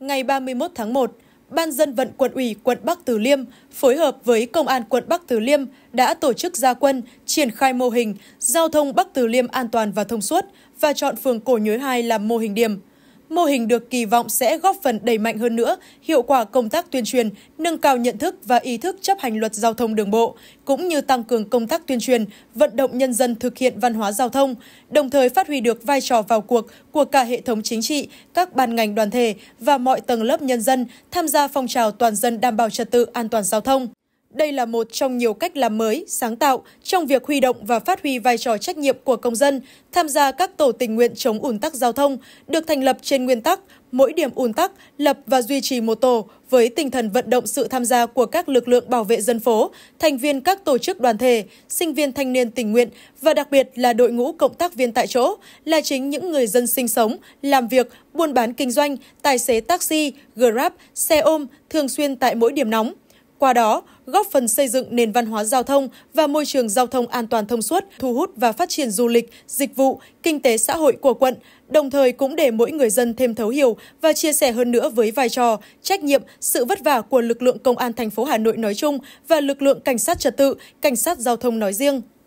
Ngày 31 tháng 1, Ban dân vận quận ủy quận Bắc Từ Liêm phối hợp với Công an quận Bắc Từ Liêm đã tổ chức gia quân, triển khai mô hình Giao thông Bắc Từ Liêm an toàn và thông suốt và chọn phường Cổ Nhuế 2 làm mô hình điểm. Mô hình được kỳ vọng sẽ góp phần đẩy mạnh hơn nữa hiệu quả công tác tuyên truyền, nâng cao nhận thức và ý thức chấp hành luật giao thông đường bộ, cũng như tăng cường công tác tuyên truyền, vận động nhân dân thực hiện văn hóa giao thông, đồng thời phát huy được vai trò vào cuộc của cả hệ thống chính trị, các ban ngành đoàn thể và mọi tầng lớp nhân dân tham gia phong trào toàn dân đảm bảo trật tự an toàn giao thông. Đây là một trong nhiều cách làm mới, sáng tạo trong việc huy động và phát huy vai trò trách nhiệm của công dân tham gia các tổ tình nguyện chống ủn tắc giao thông được thành lập trên nguyên tắc mỗi điểm ủn tắc lập và duy trì một tổ với tinh thần vận động sự tham gia của các lực lượng bảo vệ dân phố, thành viên các tổ chức đoàn thể, sinh viên thanh niên tình nguyện và đặc biệt là đội ngũ cộng tác viên tại chỗ là chính những người dân sinh sống, làm việc, buôn bán kinh doanh, tài xế taxi, Grab, xe ôm thường xuyên tại mỗi điểm nóng. Qua đó, góp phần xây dựng nền văn hóa giao thông và môi trường giao thông an toàn thông suốt, thu hút và phát triển du lịch, dịch vụ, kinh tế xã hội của quận, đồng thời cũng để mỗi người dân thêm thấu hiểu và chia sẻ hơn nữa với vai trò, trách nhiệm, sự vất vả của lực lượng công an thành phố Hà Nội nói chung và lực lượng cảnh sát trật tự, cảnh sát giao thông nói riêng.